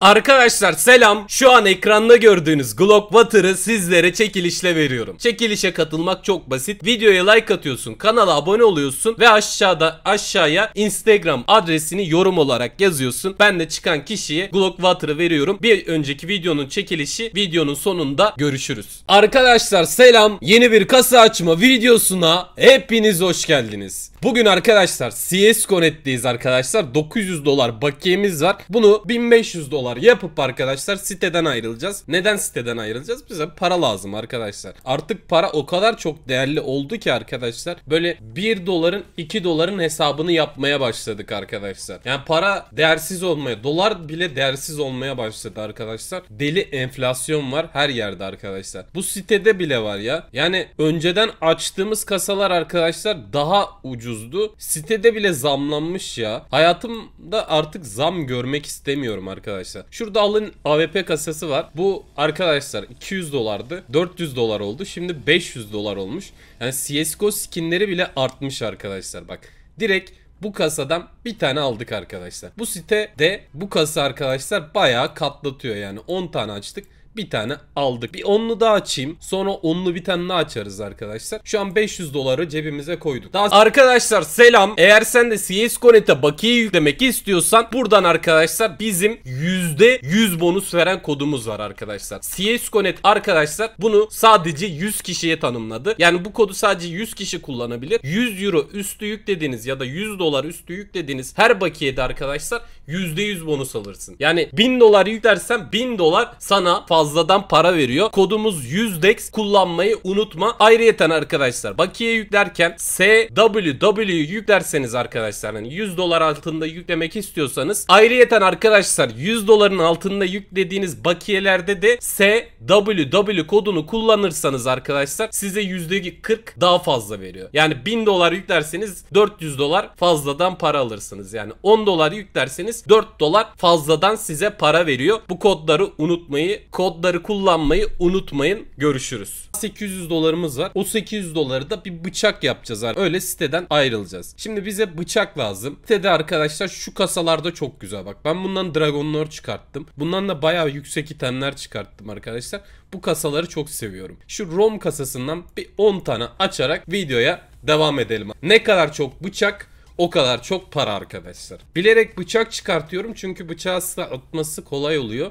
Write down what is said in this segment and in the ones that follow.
Arkadaşlar selam. Şu an ekranda gördüğünüz Glock Water'ı sizlere çekilişle veriyorum. Çekilişe katılmak çok basit. Videoya like atıyorsun, kanala abone oluyorsun ve aşağıda aşağıya Instagram adresini yorum olarak yazıyorsun. Ben de çıkan kişiye Glock Water'ı veriyorum. Bir önceki videonun çekilişi videonun sonunda görüşürüz. Arkadaşlar selam. Yeni bir kasa açma videosuna hepiniz hoş geldiniz. Bugün arkadaşlar CSGO.net'teyiz arkadaşlar. 900 dolar bakiyemiz var. Bunu 1500 dolar yapıp arkadaşlar siteden ayrılacağız. Neden siteden ayrılacağız? Bize para lazım arkadaşlar. Artık para o kadar çok değerli oldu ki arkadaşlar. Böyle 1 doların 2 doların hesabını yapmaya başladık arkadaşlar. Yani para değersiz olmaya, dolar bile değersiz olmaya başladı arkadaşlar. Deli enflasyon var her yerde arkadaşlar. Bu sitede bile var ya. Yani önceden açtığımız kasalar arkadaşlar daha ucuz ucuzdu. Sitede bile zamlanmış ya. Hayatımda artık zam görmek istemiyorum arkadaşlar. Şurada alın AWP kasası var. Bu arkadaşlar 200 dolardı. 400 dolar oldu. Şimdi 500 dolar olmuş. Yani CSGO skinleri bile artmış arkadaşlar bak. Direkt bu kasadan bir tane aldık arkadaşlar. Bu site de bu kasa arkadaşlar bayağı katlatıyor yani 10 tane açtık. Bir tane aldık. Bir onlu daha açayım. Sonra onlu bir tane daha açarız arkadaşlar. Şu an 500 doları cebimize koyduk. Daha arkadaşlar selam. Eğer sen de CS:GO'nete bakiye yüklemek istiyorsan buradan arkadaşlar bizim %100 bonus veren kodumuz var arkadaşlar. CS:GO'net arkadaşlar bunu sadece 100 kişiye tanımladı. Yani bu kodu sadece 100 kişi kullanabilir. 100 euro üstü yüklediğiniz ya da 100 dolar üstü yüklediğiniz her bakiyede arkadaşlar %100 bonus alırsın. Yani 1000 dolar yüklersen 1000 dolar sana fazla fazladan para veriyor. Kodumuz 100dex kullanmayı unutma. Ayrıyeten arkadaşlar bakiye yüklerken SWW yüklerseniz arkadaşlar hani 100 dolar altında yüklemek istiyorsanız ayrıyeten arkadaşlar 100 doların altında yüklediğiniz bakiyelerde de SWW kodunu kullanırsanız arkadaşlar size %40 daha fazla veriyor. Yani 1000 dolar yüklerseniz 400 dolar fazladan para alırsınız. Yani 10 dolar yüklerseniz 4 dolar fazladan size para veriyor. Bu kodları unutmayı kod kodları kullanmayı unutmayın. Görüşürüz. 800 dolarımız var. O 800 doları da bir bıçak yapacağız. Öyle siteden ayrılacağız. Şimdi bize bıçak lazım. Sitede arkadaşlar şu kasalarda çok güzel. Bak ben bundan Dragon Lore çıkarttım. Bundan da bayağı yüksek itemler çıkarttım arkadaşlar. Bu kasaları çok seviyorum. Şu ROM kasasından bir 10 tane açarak videoya devam edelim. Ne kadar çok bıçak o kadar çok para arkadaşlar. Bilerek bıçak çıkartıyorum çünkü bıçağı atması kolay oluyor.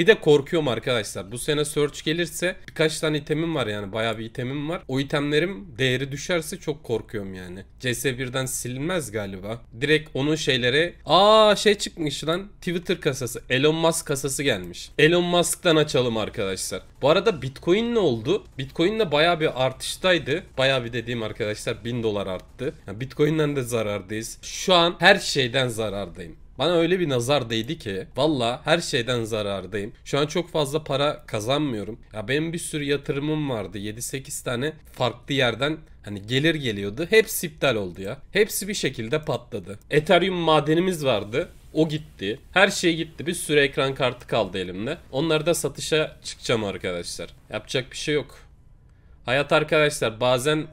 Bir de korkuyorum arkadaşlar. Bu sene search gelirse birkaç tane itemim var yani. Bayağı bir itemim var. O itemlerim değeri düşerse çok korkuyorum yani. CS1'den silinmez galiba. Direkt onun şeylere aa şey çıkmış lan. Twitter kasası. Elon Musk kasası gelmiş. Elon Musk'tan açalım arkadaşlar. Bu arada Bitcoin ne oldu? Bitcoin de bayağı bir artıştaydı. Bayağı bir dediğim arkadaşlar 1000 dolar arttı. Yani Bitcoin'den de zarardayız. Şu an her şeyden zarardayım. Bana öyle bir nazar değdi ki valla her şeyden zarardayım. Şu an çok fazla para kazanmıyorum. Ya benim bir sürü yatırımım vardı. 7-8 tane farklı yerden Hani gelir geliyordu. Hepsi iptal oldu ya. Hepsi bir şekilde patladı. Ethereum madenimiz vardı. O gitti. Her şey gitti. Bir sürü ekran kartı kaldı elimde. Onları da satışa çıkacağım arkadaşlar. Yapacak bir şey yok. Hayat arkadaşlar bazen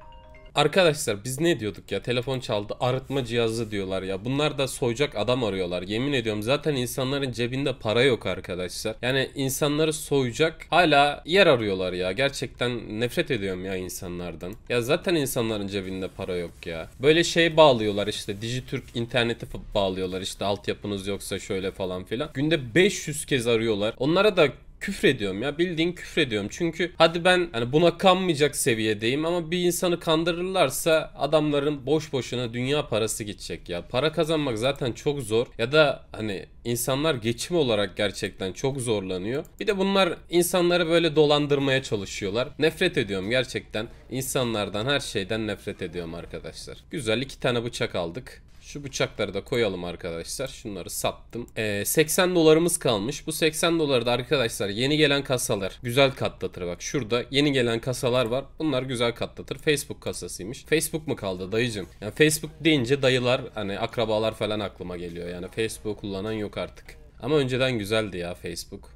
Arkadaşlar biz ne diyorduk ya telefon çaldı arıtma cihazı diyorlar ya bunlar da soyacak adam arıyorlar yemin ediyorum zaten insanların cebinde para yok arkadaşlar yani insanları soyacak hala yer arıyorlar ya gerçekten nefret ediyorum ya insanlardan ya zaten insanların cebinde para yok ya böyle şey bağlıyorlar işte Dijitürk interneti bağlıyorlar işte altyapınız yoksa şöyle falan filan günde 500 kez arıyorlar onlara da küfür ediyorum ya bildiğin küfür ediyorum çünkü hadi ben hani buna kanmayacak seviyedeyim ama bir insanı kandırırlarsa adamların boş boşuna dünya parası gidecek ya para kazanmak zaten çok zor ya da hani insanlar geçim olarak gerçekten çok zorlanıyor bir de bunlar insanları böyle dolandırmaya çalışıyorlar nefret ediyorum gerçekten insanlardan her şeyden nefret ediyorum arkadaşlar güzel iki tane bıçak aldık şu bıçakları da koyalım arkadaşlar. Şunları sattım. Ee, 80 dolarımız kalmış. Bu 80 doları da arkadaşlar yeni gelen kasalar güzel katlatır. Bak şurada yeni gelen kasalar var. Bunlar güzel katlatır. Facebook kasasıymış. Facebook mu kaldı dayıcım? Yani Facebook deyince dayılar hani akrabalar falan aklıma geliyor. Yani Facebook kullanan yok artık. Ama önceden güzeldi ya Facebook.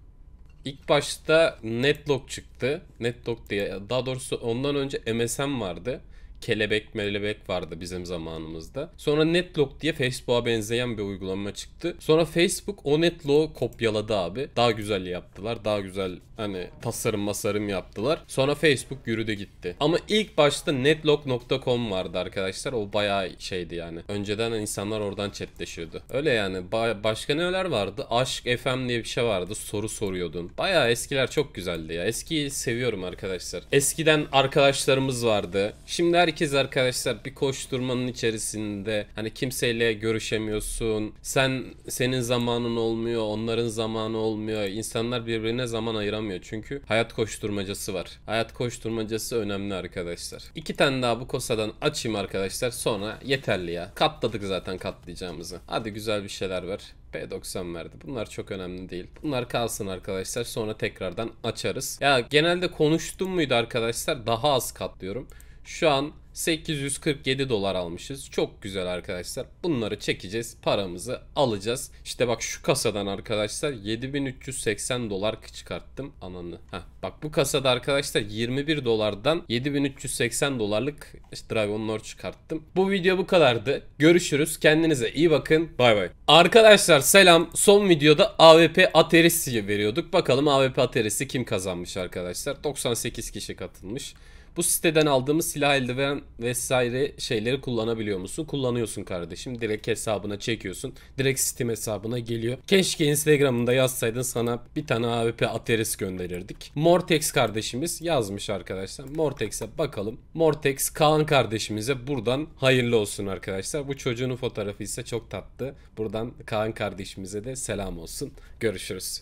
İlk başta Netlog çıktı. Netlog diye daha doğrusu ondan önce MSN vardı kelebek melebek vardı bizim zamanımızda. Sonra Netlog diye Facebook'a benzeyen bir uygulama çıktı. Sonra Facebook o Netlog'u kopyaladı abi. Daha güzel yaptılar. Daha güzel hani tasarım masarım yaptılar. Sonra Facebook yürüdü gitti. Ama ilk başta netlog.com vardı arkadaşlar. O bayağı şeydi yani. Önceden insanlar oradan chatleşiyordu. Öyle yani. Ba başka neler vardı? Aşk FM diye bir şey vardı. Soru soruyordun. Bayağı eskiler çok güzeldi ya. Eskiyi seviyorum arkadaşlar. Eskiden arkadaşlarımız vardı. Şimdi her herkes arkadaşlar bir koşturmanın içerisinde. Hani kimseyle görüşemiyorsun. Sen senin zamanın olmuyor, onların zamanı olmuyor. İnsanlar birbirine zaman ayıramıyor çünkü hayat koşturmacası var. Hayat koşturmacası önemli arkadaşlar. İki tane daha bu kosadan açayım arkadaşlar. Sonra yeterli ya. Katladık zaten katlayacağımızı. Hadi güzel bir şeyler ver. P90 verdi. Bunlar çok önemli değil. Bunlar kalsın arkadaşlar. Sonra tekrardan açarız. Ya genelde konuştum muydu arkadaşlar? Daha az katlıyorum. Şu an 847 dolar almışız. Çok güzel arkadaşlar. Bunları çekeceğiz. Paramızı alacağız. İşte bak şu kasadan arkadaşlar 7380 dolar çıkarttım. Ananı. Heh. Bak bu kasada arkadaşlar 21 dolardan 7380 dolarlık işte Dragon Lord çıkarttım. Bu video bu kadardı. Görüşürüz. Kendinize iyi bakın. Bay bay. Arkadaşlar selam. Son videoda AWP Aterisi'yi veriyorduk. Bakalım AWP Aterisi kim kazanmış arkadaşlar. 98 kişi katılmış. Bu siteden aldığımız silah eldiven vesaire şeyleri kullanabiliyor musun? Kullanıyorsun kardeşim. Direkt hesabına çekiyorsun. Direkt sistem hesabına geliyor. Keşke Instagram'ında yazsaydın sana bir tane AWP ateris gönderirdik. Mortex kardeşimiz yazmış arkadaşlar. Mortex'e bakalım. Mortex Kaan kardeşimize buradan hayırlı olsun arkadaşlar. Bu çocuğunun fotoğrafı ise çok tatlı. Buradan Kaan kardeşimize de selam olsun. Görüşürüz.